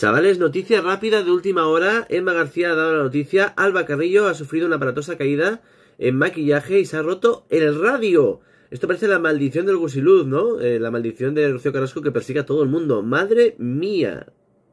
Chavales, noticia rápida de última hora. Emma García ha dado la noticia. Alba Carrillo ha sufrido una aparatosa caída en maquillaje y se ha roto el radio. Esto parece la maldición del Gusiluz, ¿no? Eh, la maldición de Rocío Carrasco que persigue a todo el mundo. Madre mía.